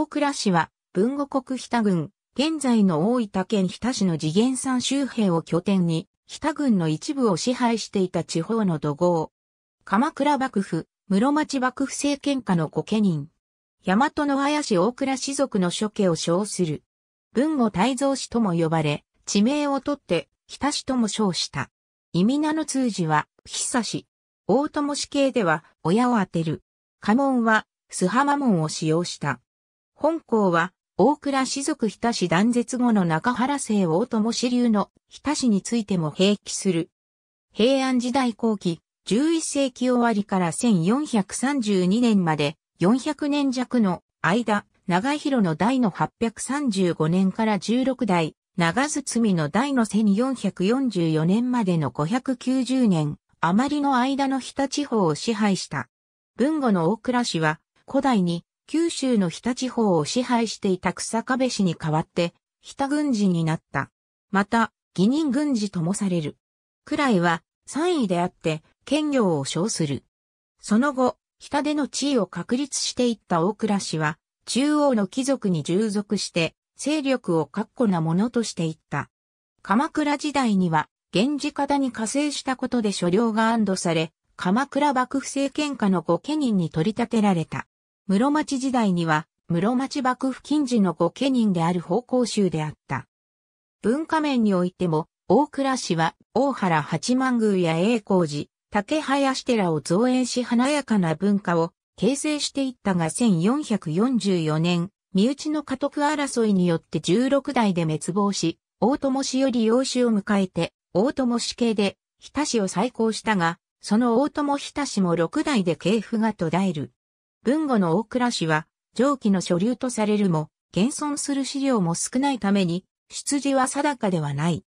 大倉氏は、文後国日田郡、現在の大分県日田市の次元山周辺を拠点に、日田郡の一部を支配していた地方の土豪。鎌倉幕府、室町幕府政権下の御家人。大和の林大倉氏族の諸家を称する。文後大蔵氏とも呼ばれ、地名をとって、日田氏とも称した。意味名の通じは、久氏。大友氏系では、親を当てる。家紋は、須浜門を使用した。本校は、大倉氏族日田氏断絶後の中原姓大友氏流の日田氏についても併記する。平安時代後期、11世紀終わりから1432年まで400年弱の間、長広の代の835年から16代、長堤の代の1444年までの590年、余りの間の日田地方を支配した。文後の大倉氏は、古代に九州の日田地方を支配していた草壁氏に代わって、日田軍事になった。また、義人軍事ともされる。くらいは、三位であって、兼業を称する。その後、北での地位を確立していった大倉氏は、中央の貴族に従属して、勢力を確固なものとしていった。鎌倉時代には、源氏方に加勢したことで所領が安堵され、鎌倉幕府政権下の御家人に取り立てられた。室町時代には、室町幕府近時の御家人である方向集であった。文化面においても、大倉氏は、大原八幡宮や栄光寺、竹林寺を造園し華やかな文化を形成していったが1444年、身内の家督争いによって16代で滅亡し、大友氏より養子を迎えて、大友氏系で、日田氏を再興したが、その大友日田氏も6代で系譜が途絶える。文後の大倉氏は、上記の所流とされるも、現存する資料も少ないために、出自は定かではない。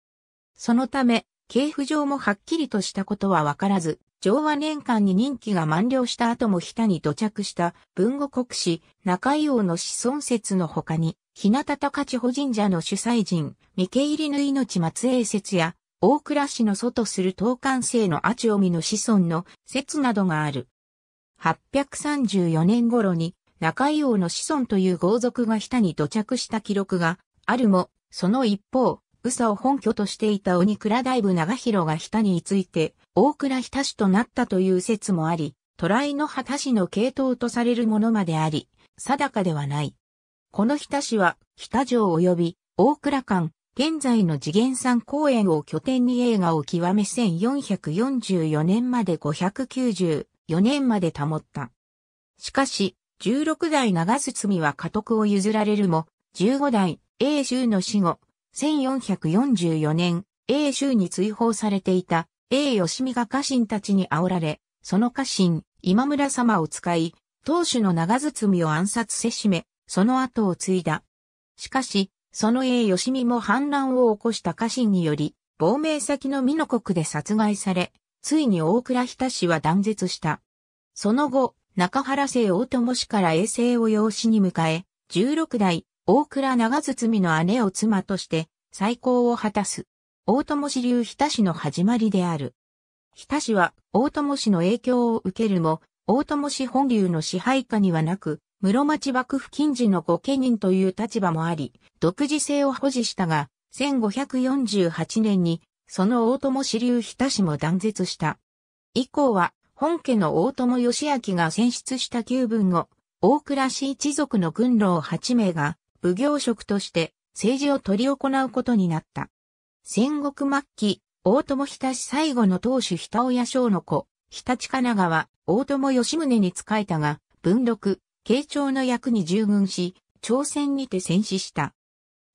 そのため、系譜上もはっきりとしたことはわからず、昭和年間に任期が満了した後も下に土着した文後国史、中井王の子孫説の他に、日向高千穂神社の主催人、三毛入りの命松英説や、大倉氏の祖とする東関生の阿千臣の子孫の説などがある。834年頃に中井王の子孫という豪族が下に土着した記録があるも、その一方、宇佐を本拠としていた鬼倉大部長広が下について、大倉日田氏となったという説もあり、虎井の旗氏の系統とされるものまであり、定かではない。この日田氏は、北城及び大倉間、現在の次元山公園を拠点に映画を極め1444年まで590 4年まで保った。しかし、16代長堤は家督を譲られるも、15代英州の死後、1444年、英州に追放されていた英吉美が家臣たちに煽られ、その家臣、今村様を使い、当主の長堤を暗殺せしめ、その後を継いだ。しかし、その英吉美も反乱を起こした家臣により、亡命先の美濃国で殺害され、ついに大倉日田氏は断絶した。その後、中原姓大友氏から衛星を養子に迎え、16代、大倉長堤の姉を妻として、再興を果たす。大友氏流日田氏の始まりである。日田氏は、大友氏の影響を受けるも、大友氏本流の支配下にはなく、室町幕府近時の御家人という立場もあり、独自性を保持したが、1548年にその大友支流日田氏も断絶した。以降は、本家の大友義明が選出した旧分後、大倉氏一族の軍老8名が、武行職として政治を取り行うことになった。戦国末期、大友日田氏最後の当主日田親将の子、日田近長は大友義宗に仕えたが、文禄、慶長の役に従軍し、朝鮮にて戦死した。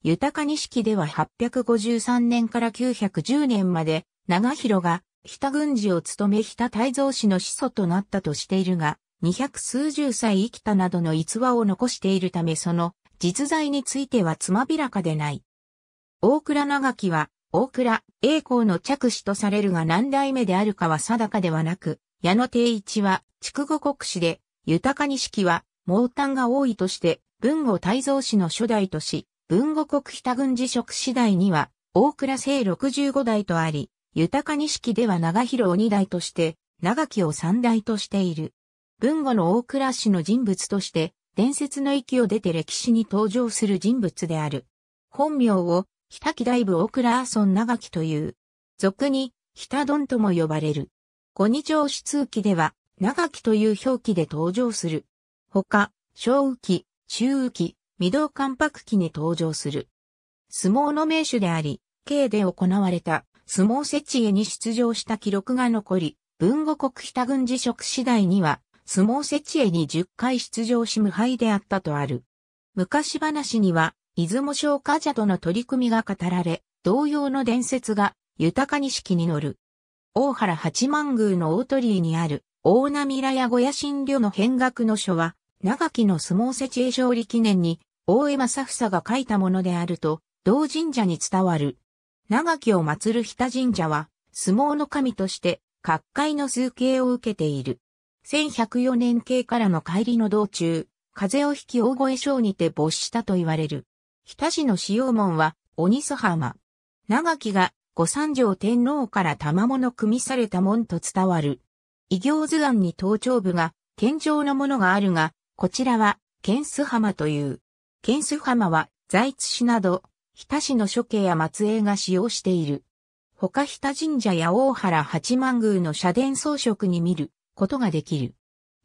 豊か錦では853年から910年まで、長広が、日田軍事を務め日田泰造氏の始祖となったとしているが、二百数十歳生きたなどの逸話を残しているためその実在についてはつまびらかでない。大倉長木は、大倉、栄光の着手とされるが何代目であるかは定かではなく、矢野定一は、筑後国史で、豊か錦は、毛丹が多いとして、文後泰造氏の初代とし、文後国北軍事職次第には、大倉正65代とあり、豊か錦では長広を2代として、長木を3代としている。文後の大倉氏の人物として、伝説の域を出て歴史に登場する人物である。本名を、北木大部大倉阿孫長木という。俗に、北丼とも呼ばれる。五二条四通記では、長木という表記で登場する。他、小雨記、中雨記、未動関白期に登場する。相撲の名手であり、K で行われた相撲設置へに出場した記録が残り、文後国北軍辞職次第には、相撲設置へに10回出場し無敗であったとある。昔話には、出雲省家者との取り組みが語られ、同様の伝説が、豊か錦に乗る。大原八幡宮の大鳥居にある、大波良屋小屋新旅の変額の書は、長木の相撲設営勝利記念に大江正房が書いたものであると、同神社に伝わる。長きを祀る日田神社は、相撲の神として、各界の崇敬を受けている。1104年系からの帰りの道中、風邪をひき大声章にて没したと言われる。日田市の使用門は、鬼祖浜。長木が、御三条天皇から賜物組みされた門と伝わる。異行図案に頭頂部が、天井のものがあるが、こちらは、剣須浜という。県須浜は、在津市など、日田市の諸家や末裔が使用している。他日田神社や大原八幡宮の社殿装飾に見ることができる。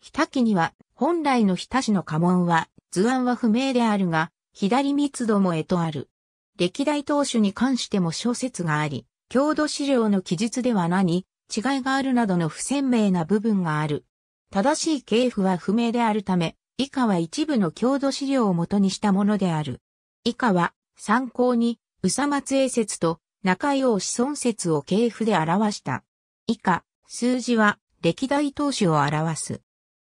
日田記には、本来の日田市の家紋は、図案は不明であるが、左密度も絵とある。歴代当主に関しても小説があり、郷土資料の記述では何、違いがあるなどの不鮮明な部分がある。正しい系譜は不明であるため、以下は一部の郷土資料をもとにしたものである。以下は、参考に、宇佐松英説と中井子孫説を系譜で表した。以下、数字は、歴代当主を表す。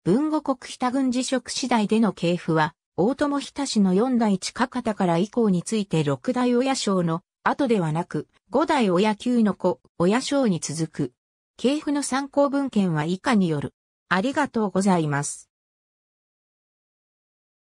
文後国北軍辞職次第での系譜は、大友日田氏の四代近方から以降について六代親将の後ではなく、五代親級の子、親将に続く。系譜の参考文献は以下による。ありがとうございます。